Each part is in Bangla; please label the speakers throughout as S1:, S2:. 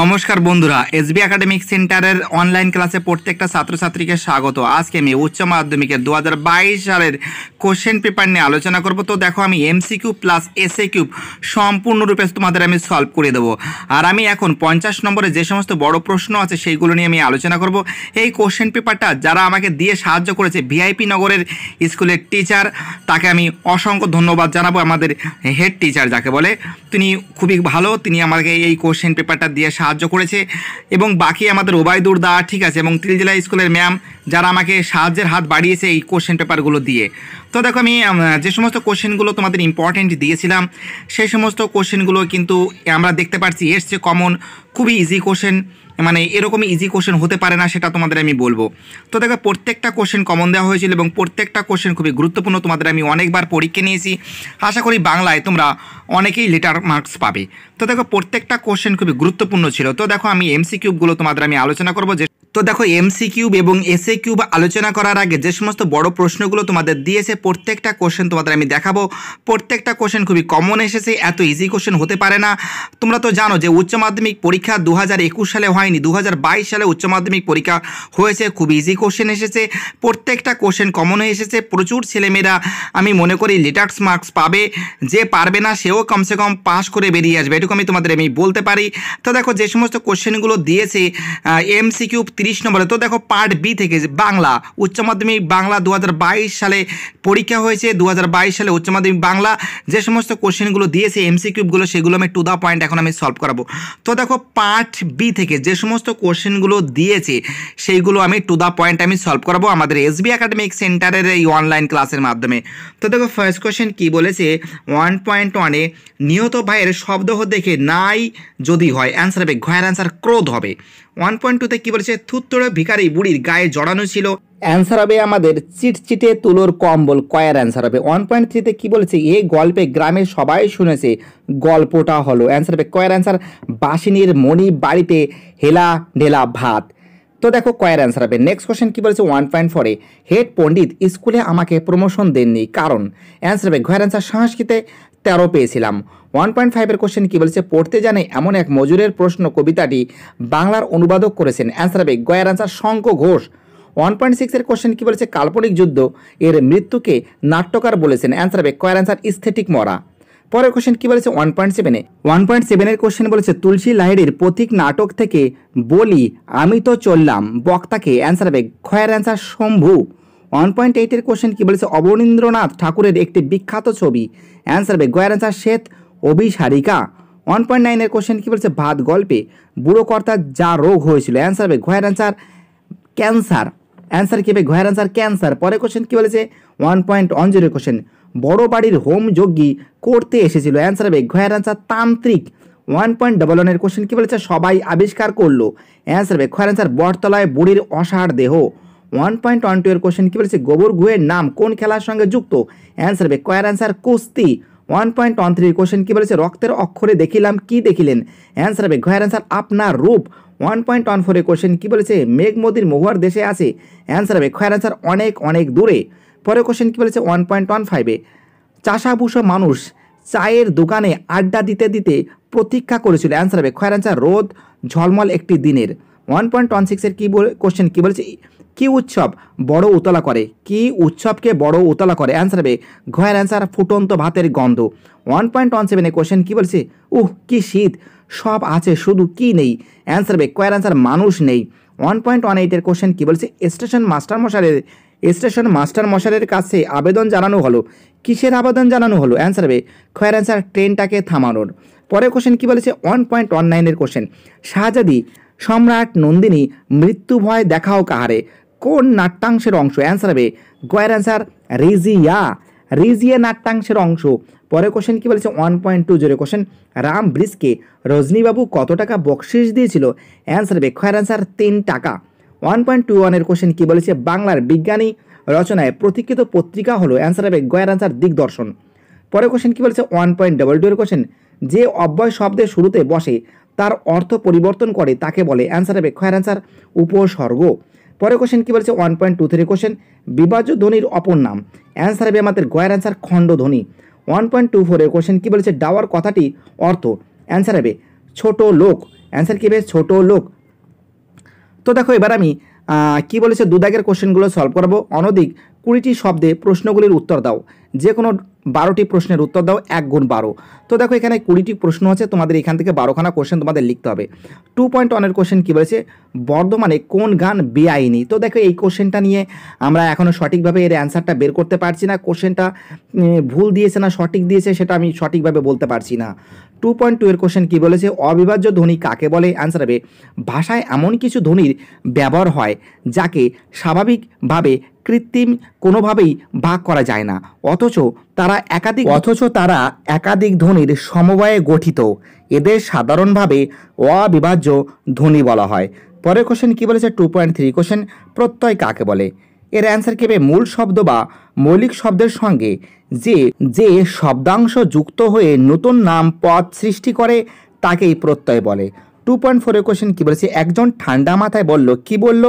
S1: নমস্কার বন্ধুরা এসবি একাডেমিক সেন্টারের অনলাইন ক্লাসে প্রত্যেকটা ছাত্রছাত্রীকে স্বাগত আজকে আমি উচ্চ মাধ্যমিকের দু সালের কোশ্চেন পেপার নিয়ে আলোচনা করব তো দেখো আমি এমসিকিউ প্লাস এসএ কিউব সম্পূর্ণরূপে তোমাদের আমি সলভ করে দেবো আর আমি এখন পঞ্চাশ নম্বরে যে সমস্ত বড় প্রশ্ন আছে সেইগুলো নিয়ে আমি আলোচনা করব এই কোশ্চেন পেপারটা যারা আমাকে দিয়ে সাহায্য করেছে ভিআইপি নগরের স্কুলের টিচার তাকে আমি অসংখ্য ধন্যবাদ জানাবো আমাদের হেড টিচার যাকে বলে তিনি খুবই ভালো তিনি আমাকে এই কোশ্চেন পেপারটা দিয়ে সাহায্য করেছে এবং বাকি আমাদের ওবায়দুর দা ঠিক আছে এবং তিলজিলা স্কুলের ম্যাম যারা আমাকে সাহায্যের হাত বাড়িয়েছে এই কোশ্চেন পেপারগুলো দিয়ে তো দেখো আমি যে সমস্ত কোশ্চেনগুলো তোমাদের ইম্পর্টেন্ট দিয়েছিলাম সেই সমস্ত কোশ্চেনগুলো কিন্তু আমরা দেখতে পাচ্ছি এসছে কমন খুবই ইজি কোশ্চেন মানে এরকম ইজি কোশ্চেন হতে পারে না সেটা তোমাদের আমি বলবো তো দেখো প্রত্যেকটা কোশ্চেন কমন দেওয়া হয়েছিল এবং প্রত্যেকটা কোশ্চেন খুবই গুরুত্বপূর্ণ তোমাদের আমি অনেকবার পরীক্ষা নিয়েছি আশা করি বাংলায় তোমরা অনেকেই লেটার মার্কস পাবে তো দেখো প্রত্যেকটা কোশ্চেন খুবই গুরুত্বপূর্ণ ছিল তো দেখো আমি এমসি কিউবগুলো তোমাদের আমি আলোচনা করবো যে তো দেখো এমসি কিউব এবং এসএ কিউব আলোচনা করার আগে যে সমস্ত বড় প্রশ্নগুলো তোমাদের দিয়েছে প্রত্যেকটা কোশ্চেন তোমাদের আমি দেখাবো প্রত্যেকটা কোশ্চেন খুবই কমন এসেছে এত ইজি কোশ্চেন হতে পারে না তোমরা তো জানো যে উচ্চ মাধ্যমিক পরীক্ষা দু সালে হয়নি দু সালে উচ্চ মাধ্যমিক পরীক্ষা হয়েছে খুব ইজি কোশ্চেন এসেছে প্রত্যেকটা কোশ্চেন কমন হয়ে এসেছে প্রচুর ছেলেমেয়েরা আমি মনে করি লেটার্স মার্কস পাবে যে পারবে না সেও কমসে কম পাশ করে বেরিয়ে আসবে এটুকু আমি তোমাদের আমি বলতে পারি তো দেখো যে সমস্ত কোশ্চেনগুলো দিয়েছে এমসি কিউব তিরিশ নম্বরে তো দেখো পার্ট বি থেকে বাংলা উচ্চ মাধ্যমিক বাংলা দু সালে পরীক্ষা হয়েছে দু সালে উচ্চ মাধ্যমিক বাংলা যে সমস্ত কোশ্চেনগুলো দিয়েছে এমসিকিউবগুলো সেগুলো আমি টু দ্য পয়েন্ট এখন আমি সলভ করাবো তো দেখো পার্ট বি থেকে যে সমস্ত কোশ্চেনগুলো দিয়েছে সেইগুলো আমি টু দ্য পয়েন্ট আমি সলভ করাবো আমাদের এস বি একাডেমিক সেন্টারের এই অনলাইন ক্লাসের মাধ্যমে তো দেখো ফার্স্ট কোশ্চেন কী বলেছে ওয়ান পয়েন্ট ওয়ানে নিহত ভাইয়ের শব্দ দেখে নাই যদি হয় অ্যান্সার হবে ঘয়ের অ্যান্সার ক্রোধ হবে ওয়ান পয়েন্ট টুতে কী বলেছে থুত্তড়ো ভিকারি বুড়ির গায়ে জড়ানো ছিল অ্যান্সার হবে আমাদের চিটচিটে তুলোর কম্বল কয়ার অ্যান্সার হবে ওয়ান পয়েন্ট থ্রিতে কী বলেছে এই গল্পে গ্রামের সবাই শুনেছে গল্পটা হলো অ্যান্সার হবে কয়ার অ্যান্সার বাসিনীর মণি বাড়িতে হেলা ঢেলা ভাত তো দেখো কয়ের অ্যান্সার হবে নেক্সট কোয়েশ্চেন কী বলেছে ওয়ান পয়েন্ট ফোরে হেড পণ্ডিত স্কুলে আমাকে প্রমোশন দেননি কারণ অ্যান্সার হবে ঘয়ের অ্যান্সার সংস্কৃতে তেরো পেয়েছিলাম ওয়ান পয়েন্ট ফাইভের কোশ্চেন কী বলেছে পড়তে জানে এমন এক মজুরের প্রশ্ন কবিতাটি বাংলার অনুবাদক করেছেন অ্যান্সার হবে গয়ের answer Shankha Ghosh one point সিক্সের কোশ্চেন কী বলেছে কাল্পনিক যুদ্ধ এর মৃত্যুকে নাট্যকার বলেছেন অ্যান্সার হবে কয়ের অ্যান্সার ইস্থেটিক মরা পরের কোশ্চেন কী বলেছে ওয়ান পয়েন্ট সেভেনে ওয়ান পয়েন্ট সেভেনের কোশ্চেন বলেছে তুলসী লাহিড়ির প্রতীক নাটক থেকে বলি আমি তো চললাম বক্তাকে অ্যান্সার হবে খয়ের অ্যান্সার শম্ভু ওয়ান পয়েন্ট এইটের কোশ্চেন কী বলেছে অবনীন্দ্রনাথ ঠাকুরের একটি বিখ্যাত ছবি অ্যান্সার হবে গয়ের অ্যান্সার শ্বেত অভিসারিকা ওয়ান পয়েন্ট নাইনের কোশ্চেন কী বলছে ভাত গল্পে বুড়ো কর্তার যা রোগ হয়েছিল অ্যান্সার হবে ঘয়ের অ্যান্সার ক্যান্সার অ্যান্সার কী হবে ঘয়ের অ্যান্সার ক্যান্সার পরে কোশ্চেন কী বলেছে one point one zero question বড় বাড়ির হোম যজ্ঞি করতে এসেছিল অ্যান্সার হবে ঘয়ের অ্যান্সার তান্ত্রিক ওয়ান পয়েন্ট ডবল ওয়ানের কোশ্চেন কী বলেছে সবাই আবিষ্কার করলো অ্যান্সার হবে ঘয়ের অ্যান্সার বটতলায় বুড়ির অসার দেহ ওয়ান পয়েন্ট ওয়ান টু এর কোশ্চেন কী বলেছে গোবর গুহের নাম কোন খেলার সঙ্গে যুক্ত অ্যান্সার হবে কয়ের অ্যান্সার কুস্তি one point one three question কী বলেছে রক্তের অক্ষরে দেখিলাম কি দেখিলেন অ্যান্সার হবে ঘয়ের অ্যান্সার আপনার রূপ ওয়ান পয়েন্ট ওয়ান ফোরে কোশ্চেন কী বলেছে মেঘমদির মহুয়ার দেশে আছে অ্যান্সার হবে ঘয়ের অ্যান্সার অনেক অনেক দূরে পরে কোশ্চেন কী বলেছে ওয়ান পয়েন্ট ওয়ান ফাইভে চাষাভূষ মানুষ চায়ের দোকানে আড্ডা দিতে দিতে প্রতীক্ষা করেছিল অ্যান্সার হবে খয়ের অ্যান্সার রোদ ঝলমল একটি দিনের ওয়ান পয়েন্ট ওয়ান সিক্সের কী কোশ্চেন কী বলেছে কি উৎসব বড় উতলা করে কি উৎসবকে বড় উতলা করে অ্যান্সার হবে ঘয়ের অ্যান্সার ফুটন্ত ভাতের গন্ধ ওয়ান পয়েন্ট ওয়ান সেভেনে কোয়েশন কী বলছে উহ কি শীত সব আছে শুধু কি নেই অ্যান্সার হবে কয়ের অ্যান্সার মানুষ নেই ওয়ান পয়েন্ট ওয়ান এইটের কোয়েশন কী বলছে স্টেশন মাস্টার মশারের স্টেশন মাস্টার মশারের কাছে আবেদন জানানো হলো কিসের আবেদন জানানো হলো অ্যান্সার হবে খয়ের অ্যান্সার ট্রেনটাকে থামানোর পরের কোশ্চেন কী বলেছে ওয়ান পয়েন্ট ওয়ান নাইনের কোশ্চেন শাহজাদি সম্রাট নন্দিনী মৃত্যু ভয় দেখাও কাহারে কোন নাট্যাংশের অংশ অ্যান্সার হবে গয়ের অ্যান্সার রিজিয়া রিজিয়া নাট্যাংশের অংশ পরে কোশ্চেন কী বলেছে one point two zero question Ram ব্রিজকে রজনীবাবু কত টাকা বকশিস দিয়েছিল অ্যান্সার হবে খয়ের অ্যান্সার তিন টাকা ওয়ান পয়েন্ট টু ওয়ানের কোশ্চেন কী বলেছে বাংলার বিজ্ঞানী রচনায় প্রতীক্ষিত পত্রিকা হলো অ্যান্সার হবে গয়ের অ্যান্সার দিগদর্শন পরে কোশ্চেন কী বলেছে ওয়ান পয়েন্ট ডবল টু এর কোশ্চেন যে অব্যয় শব্দের শুরুতে বসে তার অর্থ পরিবর্তন করে তাকে বলে অ্যান্সার হবে খয়ের অ্যান্সার উপসর্গ পরে কোশ্চেন কি বলেছে one point two three question বিভাজ্য ধ্বনির অপর নাম অ্যান্সার হবে আমাদের গয়ের অ্যান্সার খণ্ড ধ্বনি ওয়ান পয়েন্ট টু ফোরের কোশ্চেন কী বলেছে ডাওয়ার কথাটি অর্থ অ্যান্সার হবে ছোট লোক অ্যান্সার কী হবে ছোট লোক তো দেখো এবার আমি কি বলেছে দুদাগের কোশ্চেনগুলো সলভ করবো অনধিক কুড়িটি শব্দে প্রশ্নগুলির উত্তর দাও যে কোনো বারোটি প্রশ্নের উত্তর দাও এক গুণ বারো তো দেখো এখানে কুড়িটি প্রশ্ন আছে তোমাদের এখান থেকে বারোখানা কোশ্চেন তোমাদের লিখতে হবে টু পয়েন্ট ওয়ানের কোশ্চেন কী বলেছে বর্ধমানে কোন গান বেআইনি তো দেখো এই কোশ্চেনটা নিয়ে আমরা এখনও সঠিকভাবে এর অ্যান্সারটা বের করতে পারছি না কোশ্চেনটা ভুল দিয়েছে না সঠিক দিয়েছে সেটা আমি সঠিকভাবে বলতে পারছি না টু পয়েন্ট টু এর কোশ্চেন কী বলেছে অবিভাজ্য ধ্বনি কাকে বলে অ্যান্সার হবে ভাষায় এমন কিছু ধ্বনির ব্যবহার হয় যাকে স্বাভাবিকভাবে কৃত্রিম কোনোভাবেই ভাগ করা যায় না অথচ তারা একাধিক অথচ তারা একাধিক ধ্বনির সমবায়ে গঠিত এদের সাধারণভাবে অবিভাজ্য ধ্বনি বলা হয় পরের কোশ্চেন কী বলেছে টু পয়েন্ট থ্রি কোশ্চেন প্রত্যয় কাকে বলে এর অ্যান্সার কেবে মূল শব্দ বা মৌলিক শব্দের সঙ্গে যে যে শব্দাংশ যুক্ত হয়ে নতুন নাম পদ সৃষ্টি করে তাকেই প্রত্যয় বলে টু পয়েন্ট ফোরের কোশ্চেন কী বলেছে একজন ঠান্ডা মাথায় বলল কি বলল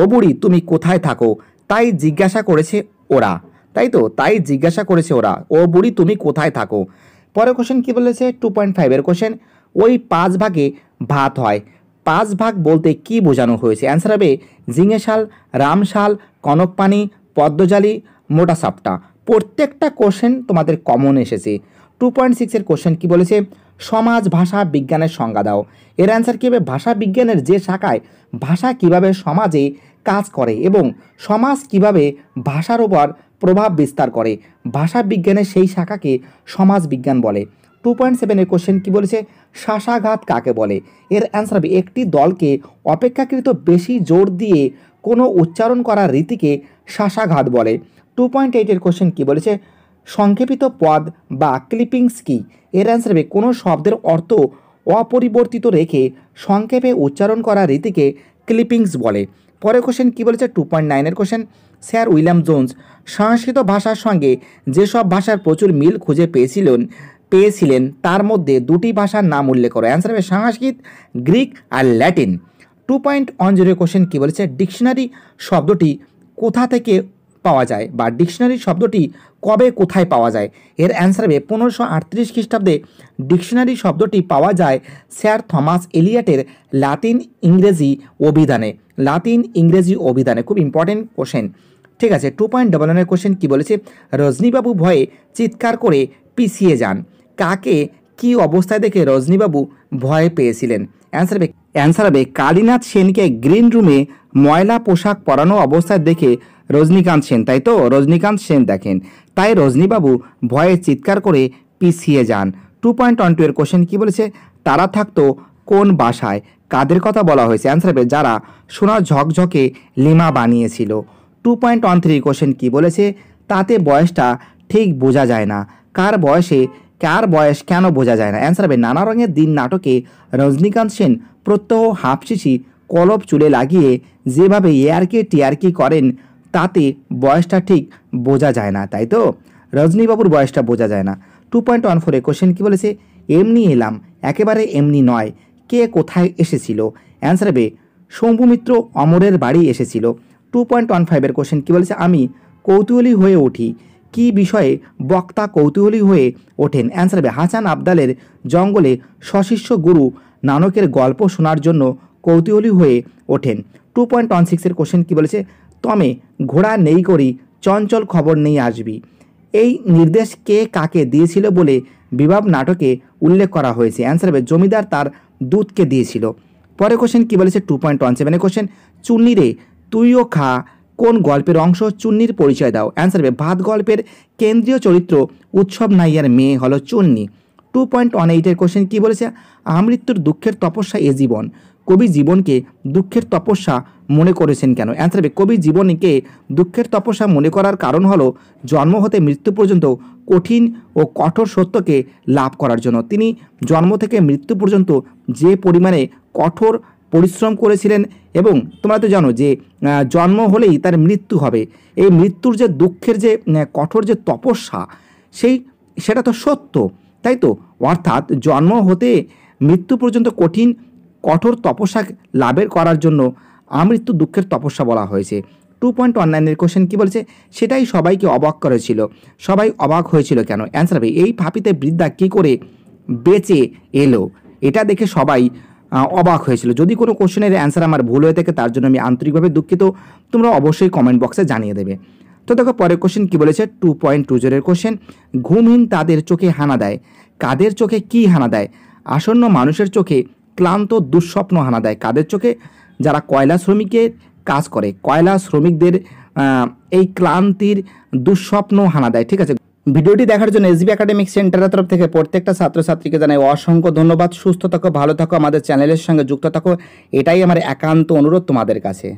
S1: ও বুড়ি তুমি কোথায় থাকো তাই জিজ্ঞাসা করেছে ওরা তাই তো তাই জিজ্ঞাসা করেছে ওরা ও বুড়ি তুমি কোথায় থাকো পরের কোশ্চেন কী বলেছে টু পয়েন্ট ফাইভের কোশ্চেন ওই পাঁচ ভাগে ভাত হয় পাঁচ ভাগ বলতে কি বোঝানো হয়েছে অ্যান্সার হবে জিঙেশাল রামশাল কনকপানি পদ্মজালি মোটা সাপটা প্রত্যেকটা কোশ্চেন তোমাদের কমন এসেছে টু পয়েন্ট সিক্সের কোশ্চেন কী বলেছে সমাজ ভাষা বিজ্ঞানের সংজ্ঞা দাও এর অ্যান্সার কী হবে ভাষা বিজ্ঞানের যে শাখায় ভাষা কিভাবে সমাজে কাজ করে এবং সমাজ কিভাবে ভাষার ওপর প্রভাব বিস্তার করে ভাষা বিজ্ঞানের সেই শাখাকে সমাজ বিজ্ঞান বলে টু পয়েন্ট সেভেনের কোশ্চেন কী বলেছে শাসাঘাত কাকে বলে এর অ্যান্সার হবে একটি দলকে অপেক্ষাকৃত বেশি জোর দিয়ে কোনো উচ্চারণ করার রীতিকে শাসাঘাত বলে টু পয়েন্ট এইটের কোশ্চেন কী বলেছে সংক্ষেপিত পদ বা ক্লিপিংস কি এর অ্যান্সার হবে কোনো শব্দের অর্থ অপরিবর্তিত রেখে সংক্ষেপে উচ্চারণ করার রীতিকে ক্লিপিংস বলে পরে কোশ্চেন কী বলেছে টু পয়েন্ট নাইনের question sir William Jones Sanskrit ভাষার সঙ্গে যেসব ভাষার প্রচুর মিল খুঁজে পেয়েছিলেন পেয়েছিলেন তার মধ্যে দুটি ভাষার নাম উল্লেখ করো অ্যান্সার হবে সংস্কৃত গ্রিক আর Latin two point one zero question কী বলেছে ডিকশনারি শব্দটি কোথা থেকে পাওয়া যায় বা ডিকশনারি শব্দটি কবে কোথায় পাওয়া যায় এর অ্যান্সার হবে পনেরোশো আটত্রিশ খ্রিস্টাব্দে ডিকশনারি শব্দটি পাওয়া যায় স্যার থমাস এলিয়াটের লাতিন ইংরেজি অভিধানে লাতিন ইংরেজি অভিধানে খুব ইম্পর্টেন্ট কোশ্চেন ঠিক আছে টু পয়েন্ট ডবল ওয়ানের কোশ্চেন কী বলেছে রজনীবাবু ভয়ে চিৎকার করে পিছিয়ে যান কাকে কি অবস্থায় দেখে রজনীবাবু ভয় পেয়েছিলেন অ্যান্সার হবে অ্যান্সার হবে কালীনাথ সেনকে গ্রিন রুমে ময়লা পোশাক পরানো অবস্থায় দেখে রজনীকান্ত সেন তাই তো রজনীকান্ত সেন দেখেন তাই রজনীবাবু ভয়ে চিৎকার করে পিছিয়ে যান টু পয়েন্ট ওয়ান টু এর কোশ্চেন কী বলেছে তারা থাকতো কোন বাসায় কাদের কথা বলা হয়েছে অ্যান্সার হবে যারা সোনার ঝকঝকে লিমা বানিয়েছিল two point one three question কী বলেছে তাতে বয়সটা ঠিক বোঝা যায় না কার বয়সে কার বয়স কেন বোঝা যায় না অ্যান্সার হবে নানা রঙের দিন নাটকে রজনীকান্ত সেন প্রত্যহ হাফশিশি কলপ চুলে লাগিয়ে যেভাবে এয়ারকে টিয়ারকি করেন তাতে বয়সটা ঠিক বোঝা যায় না তাই তো রজনীবাবুর বয়সটা বোঝা যায় না টু পয়েন্ট ওয়ান ফোরে কোশ্চেন কী বলেছে এমনি এলাম একেবারে এমনি নয় কে কোথায় এসেছিল অ্যান্সার হবে শম্ভুমিত্র অমরের বাড়ি এসেছিল টু পয়েন্ট ওয়ান ফাইভের কোশ্চেন কী বলেছে আমি কৌতূহলী হয়ে উঠি কি বিষয়ে বক্তা কৌতূহলী হয়ে ওঠেন অ্যান্সার হবে হাসান আবদালের জঙ্গলে সশিষ্য গুরু নানকের গল্প শোনার জন্য কৌতূহলী হয়ে ওঠেন টু পয়েন্ট ওয়ান সিক্সের কোশ্চেন কী বলেছে তমে ঘোড়া নেই করি চঞ্চল খবর নেই আসবি এই নির্দেশ কে কাকে দিয়েছিল বলে বিবাব নাটকে উল্লেখ করা হয়েছে অ্যান্সার হবে জমিদার তার দুধকে দিয়েছিল পরে কোশ্চেন কী বলেছে টু পয়েন্ট ওয়ান সেভেনের কোশ্চেন চুন্নি রে তুইও খা কোন গল্পের অংশ চুন্নির পরিচয় দাও অ্যান্সার হবে ভাত গল্পের কেন্দ্রীয় চরিত্র উৎসব নাইয়ার মেয়ে হলো চুন্নি টু পয়েন্ট ওয়ান এইটের কোশ্চেন কী বলেছে আমৃত্যুর দুঃখের তপস্যা এ জীবন কবি জীবনকে দুঃখের তপস্যা মনে করেছেন কেন অ্যান্সার হবে কবি জীবনীকে দুঃখের তপস্যা মনে করার কারণ হলো জন্ম হতে মৃত্যু পর্যন্ত কঠিন ও কঠোর সত্যকে লাভ করার জন্য তিনি জন্ম থেকে মৃত্যু পর্যন্ত যে পরিমাণে কঠোর পরিশ্রম করেছিলেন এবং তোমরা তো জানো যে জন্ম হলেই তার মৃত্যু হবে এই মৃত্যুর যে দুঃখের যে কঠোর যে তপস্যা সেই সেটা তো সত্য তাই তো অর্থাৎ জন্ম হতে মৃত্যু পর্যন্ত কঠিন কঠোর তপস্যা লাভের করার জন্য আমৃত্যু দুঃখের তপস্যা বলা হয়েছে টু পয়েন্ট ওয়ান নাইনের কোশ্চেন কী বলছে সেটাই সবাইকে অবাক করেছিল সবাই অবাক হয়েছিল কেন অ্যান্সার হবে এই ফাঁপিতে বৃদ্ধা কী করে বেঁচে এলো এটা দেখে সবাই অবাক হয়েছিল যদি কোনো কোশ্চেনের অ্যান্সার আমার ভুল হয়ে থাকে তার জন্য আমি আন্তরিকভাবে দুঃখিত তোমরা অবশ্যই কমেন্ট বক্সে জানিয়ে দেবে তো দেখো পরের কোশ্চেন কী বলেছে টু পয়েন্ট টু জোরের কোশ্চেন ঘুমহীন তাদের চোখে হানা দেয় কাদের চোখে কি হানা দেয় আসন্ন মানুষের চোখে ক্লান্ত দুঃস্বপ্ন হানা দেয় কাদের চোখে যারা কয়লা শ্রমিকের কাজ করে কয়লা শ্রমিকদের এই ক্লান্তির দুঃস্বপ্ন হানা দেয় ঠিক আছে ভিডিওটি দেখার জন্য এসবি একাডেমিক সেন্টারের তরফ থেকে প্রত্যেকটা ছাত্রছাত্রীকে জানাই অসংখ্য ধন্যবাদ সুস্থ থাকো ভালো থাকো আমাদের চ্যানেলের সঙ্গে যুক্ত থাকো এটাই আমার একান্ত অনুরোধ তোমাদের কাছে